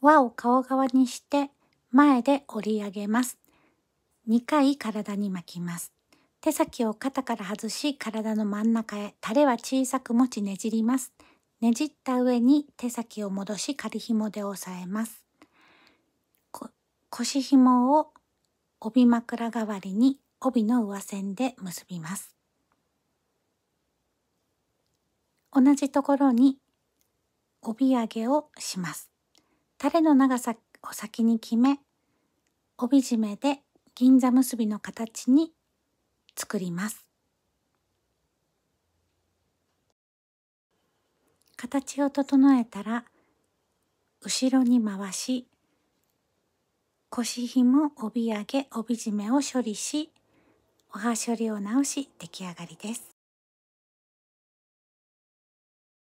輪を顔側にして前で折り上げます。2回体に巻きます。手先を肩から外し体の真ん中へ、タレは小さく持ちねじります。ねじった上に手先を戻し仮紐で押さえます。腰紐を帯枕代わりに帯の上線で結びます。同じところに帯揚げをします。タレの長さを先に決め帯締めで銀座結びの形に作ります形を整えたら後ろに回し腰紐帯揚げ帯締めを処理しおはしょりを直し出来上がりです